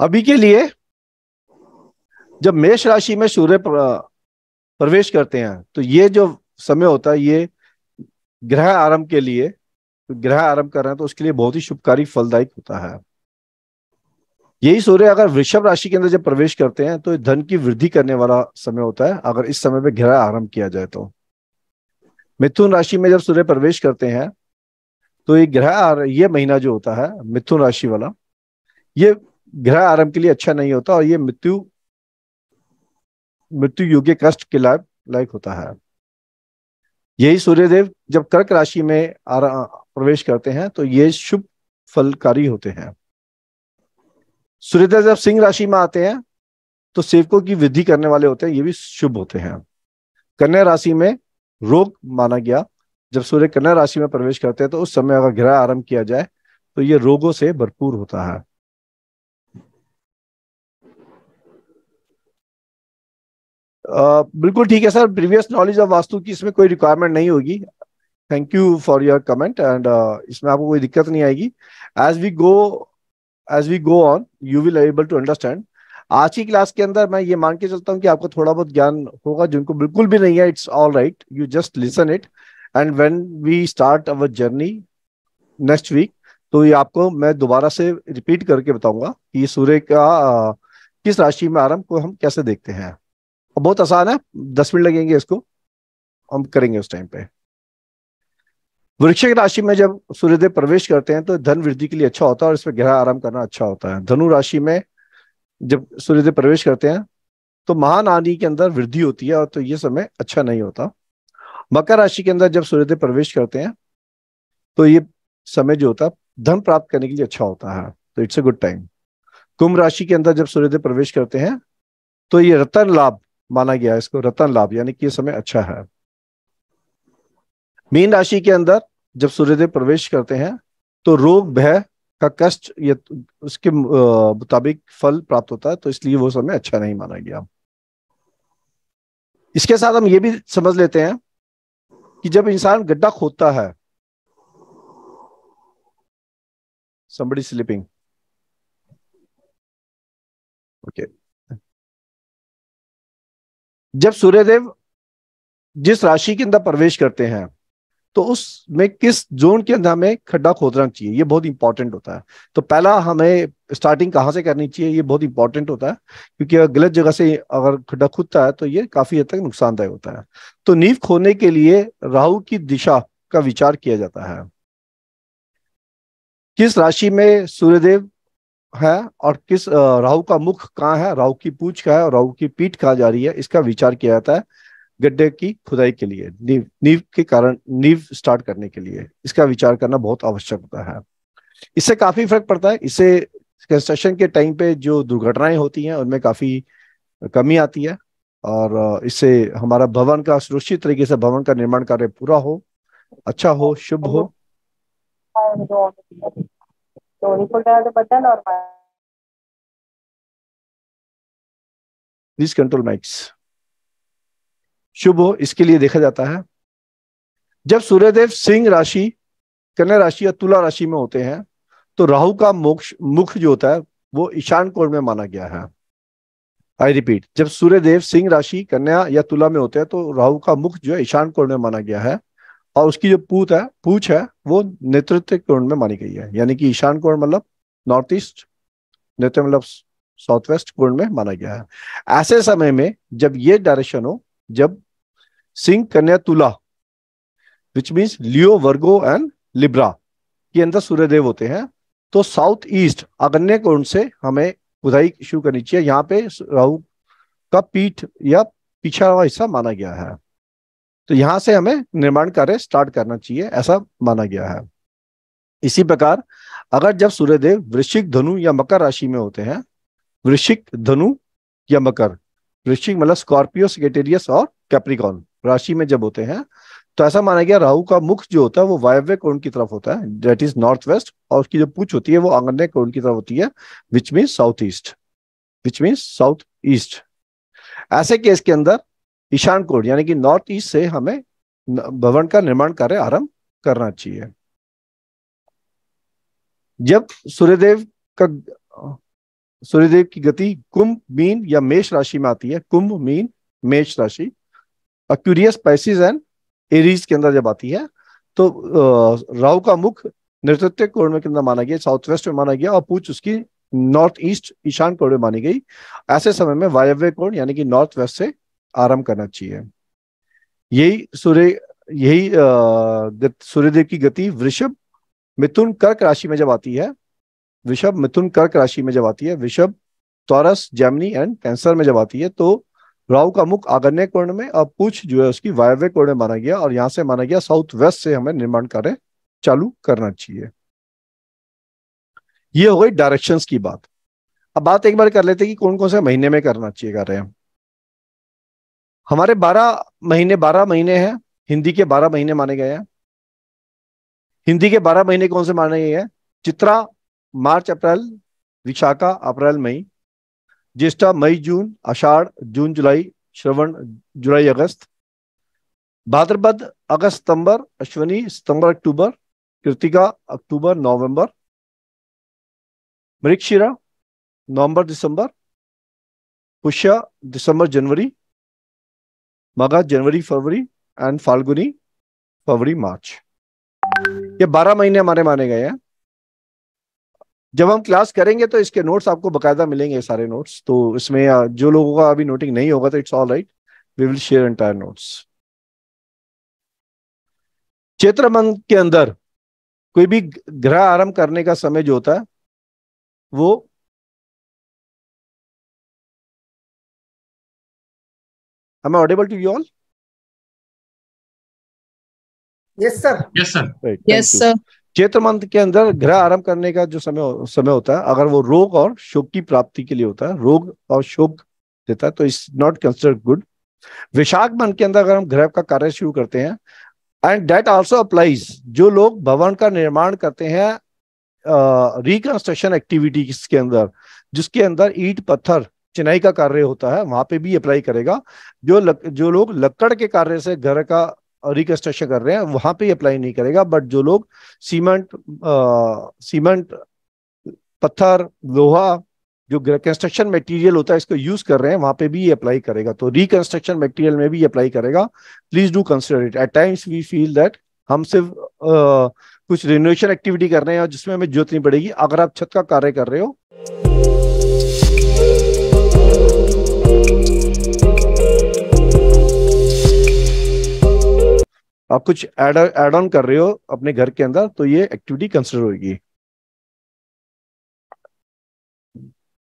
अभी के लिए जब मेष राशि में सूर्य प्रवेश करते हैं तो ये जो समय होता है ये ग्रह आरंभ के लिए तो ग्रह आरंभ कर रहे हैं तो उसके लिए बहुत ही शुभकारी फलदायक होता है यही सूर्य अगर वृषभ राशि के अंदर जब प्रवेश करते हैं तो धन की वृद्धि करने वाला समय होता है अगर इस समय में ग्रह आरंभ किया जाए तो मिथुन राशि में जब सूर्य प्रवेश करते हैं तो ये ग्रह ये महीना जो होता है मिथुन राशि वाला ये ग्रह आरंभ के लिए अच्छा नहीं होता और ये मृत्यु मृत्यु योग्य कष्ट के लाभ लायक होता है यही सूर्यदेव जब कर्क राशि में प्रवेश करते हैं तो ये शुभ फलकारी होते हैं सूर्यदेव जब सिंह राशि में आते हैं तो सेवकों की वृद्धि करने वाले होते हैं ये भी शुभ होते हैं कन्या राशि में रोग माना गया जब सूर्य कन्या राशि में प्रवेश करते हैं तो उस समय अगर ग्रह आरंभ किया जाए तो ये रोगों से भरपूर होता है बिल्कुल ठीक है sir previous knowledge of vastu की इसमें कोई रिक्वायरमेंट नहीं होगी thank you for your comment and इसमें आपको कोई दिक्कत नहीं आएगी as we go as we go on you will able to understand आज की क्लास के अंदर मैं ये मान के चलता हूँ कि आपको थोड़ा बहुत ज्ञान होगा जिनको बिल्कुल भी नहीं है it's all right you just listen it and when we start our journey next week तो ये आपको मैं दोबारा से रिपीट करके बताऊंगा कि सूर्य का किस राशि में आरंभ को हम कैसे देखते हैं और बहुत आसान है दस मिनट लगेंगे इसको हम करेंगे उस टाइम पे वृक्षक राशि में जब सूर्योदय प्रवेश करते हैं तो धन वृद्धि के लिए अच्छा होता है और इस पर गहरा आराम करना अच्छा होता है धनु राशि में जब सूर्योदय प्रवेश करते हैं तो महान आनी के अंदर वृद्धि होती है और तो ये समय अच्छा नहीं होता मकर राशि के अंदर जब सूर्योदय प्रवेश करते हैं तो ये समय जो होता है धन प्राप्त करने के लिए अच्छा होता है तो इट्स अ गुड टाइम कुंभ राशि के अंदर जब सूर्योदय प्रवेश करते हैं तो ये रतन लाभ माना गया इसको रतन लाभ यानी कि समय अच्छा है मीन राशि के अंदर जब सूर्योदय प्रवेश करते हैं तो रोग भय का कष्ट ये उसके मुताबिक फल प्राप्त होता है तो इसलिए वो समय अच्छा नहीं माना गया इसके साथ हम ये भी समझ लेते हैं कि जब इंसान गड्ढा खोदता है somebody sleeping okay जब सूर्यदेव जिस राशि के अंदर प्रवेश करते हैं तो उसमें किस जोन के अंदर हमें खड्डा खोदना चाहिए ये बहुत इंपॉर्टेंट होता है तो पहला हमें स्टार्टिंग कहाँ से करनी चाहिए ये बहुत इंपॉर्टेंट होता है क्योंकि अगर गलत जगह से अगर खड्डा खुदता है तो ये काफी हद तक नुकसानदायक होता है तो नींव खोने के लिए राहु की दिशा का विचार किया जाता है किस राशि में सूर्यदेव है और किस राहु का मुख कहाँ है राहु की पूछ कहाँ है और राहु की पीठ कहाँ जा रही है इसका विचार किया जाता है गड्ढे की खुदाई के लिए नीव नीव के कारण नीव स्टार्ट करने के लिए इसका विचार करना बहुत आवश्यक होता है इससे काफी फर्क पड़ता है इससे कंस्ट्रक्शन के टाइम पे जो दुर्घटनाएं होती हैं उनमें काफी कमी आती है और इससे हमारा भवन का सुरक्षित तरीके से भवन का निर्माण कार्य पूरा हो अच्छा हो शुभ हो तो So button or These control mics शुभ हो इसके लिए देखा जाता है जब सूर्यदेव सिंह राशि कन्या राशि या तुला राशि में होते हैं तो राहु का मोक्ष मुख जो होता है वो ईशान कोण में माना गया है आई रिपीट जब सूर्यदेव सिंह राशि कन्या या तुला में होते हैं तो राहु का मुख जो है ईशान कोण में माना गया है और उसकी जो पूत है पूछ है वो नेतृत्व कोण में मानी गई है यानी कि ईशान कोण मतलब नॉर्थ ईस्ट नेतृत्व मतलब साउथ वेस्ट कोण में माना गया है ऐसे समय में जब ये डायरेक्शन हो जब सिंह कन्या तुला which means Leo Virgo and Libra के अंदर सूर्यदेव होते हैं तो साउथ ईस्ट अगन्य कोण से हमें उधाई शुरू करनी चाहिए यहाँ पे राहु का पीठ या पीछा हिस्सा माना गया है तो यहां से हमें निर्माण कार्य स्टार्ट करना चाहिए ऐसा माना गया है इसी प्रकार अगर जब सूर्यदेव वृश्चिक धनु या मकर राशि में होते हैं वृश्चिक धनु या मकर वृश्चिक मतलब स्कॉर्पियो सिकेटेरियस और कैप्रिकॉन राशि में जब होते हैं तो ऐसा माना गया राहु का मुख जो होता है वो वायव्य कोण की तरफ होता है डेट इज नॉर्थ वेस्ट और उसकी जो पूछ होती है वो आंगन्य कोण की तरफ होती है which mean south east which mean south east ऐसे केस के अंदर ईशान कोण यानी कि नॉर्थ ईस्ट से हमें भवन का निर्माण कार्य आरंभ करना चाहिए जब सूर्यदेव का सूर्यदेव की गति कुंभ मीन या मेष राशि में आती है कुंभ मीन मेष राशि अक्यूरियस पैसिज एंड एरीज के अंदर जब आती है तो राहु का मुख नृत्य कोण में कितना माना गया साउथ वेस्ट में माना गया और पूछ उसकी नॉर्थ ईस्ट ईशान कोण में मानी गई ऐसे समय में वायव्य कोण यानी कि नॉर्थ वेस्ट से आरंभ करना चाहिए यही सूर्य यही सूर्यदेव की गति वृषभ मिथुन कर्क राशि में जब आती है वृषभ मिथुन कर्क राशि में जब आती है वृषभ टॉरस जैमनी एंड कैंसर में जब आती है तो राहु का मुख आगन्य कोण में और पूछ जो है उसकी वायव्य कोण में माना गया और यहाँ से माना गया साउथ वेस्ट से हमें निर्माण कार्य चालू करना चाहिए ये हो गई डायरेक्शंस की बात अब बात एक बार कर लेते हैं कि कौन कौन से महीने में करना चाहिए कार्य हमारे बारह महीने बारह महीने हैं हिंदी के बारह महीने माने गए हैं हिंदी के बारह महीने कौन से माने गए हैं चित्रा मार्च अप्रैल विशाखा अप्रैल मई ज्येष्ठा मई जून आषाढ़ जून जुलाई श्रवण जुलाई अगस्त भाद्रपद अगस्त सितंबर अश्वनी सितंबर अक्टूबर कृतिका अक्टूबर नवंबर मृक्षिरा नवंबर दिसंबर पुष्य दिसंबर जनवरी मगा जनवरी फरवरी एंड फाल्गुनी फरवरी मार्च ये बारह महीने हमारे माने गए हैं जब हम क्लास करेंगे तो इसके नोट्स आपको बकायदा मिलेंगे सारे नोट्स तो इसमें जो लोगों का अभी नोटिंग नहीं होगा तो it's all right we will share entire notes Chaitra month के अंदर कोई भी ग्रह आरंभ करने का समय जो होता है वो am i audible to you all yes sir yes sir right, yes sir Chaitra month के अंदर ग्रह आरंभ करने का जो समय समय होता है अगर वो रोग और शोक की प्राप्ति के लिए होता है रोग और शोक देता है तो it's not considered good Vishakh month के अंदर अगर हम ग्रह का कार्य शुरू करते हैं एंड दैट आल्सो अप्लाइज जो लोग भवन का निर्माण करते हैं रिकंस्ट्रक्शन एक्टिविटीज के अंदर जिसके अंदर ईट पत्थर चिनाई का कार्य होता है वहां पे भी अप्लाई करेगा जो लक, जो लोग लकड़ के कार्य से घर का रिकंस्ट्रक्शन कर रहे हैं वहां पे अप्लाई नहीं करेगा बट जो लोग सीमेंट सीमेंट पत्थर लोहा जो कंस्ट्रक्शन मटेरियल होता है इसको यूज कर रहे हैं वहां पे भी अप्लाई करेगा तो रिकंस्ट्रक्शन मटेरियल में भी अप्लाई करेगा please do consider it at times we feel that हम सिर्फ कुछ रिनोवेशन एक्टिविटी कर रहे हैं जिसमें हमें जरूरत नहीं पड़ेगी अगर आप छत का कार्य कर रहे हो आप कुछ एड ऑन कर रहे हो अपने घर के अंदर तो ये एक्टिविटी कंसिडर होगी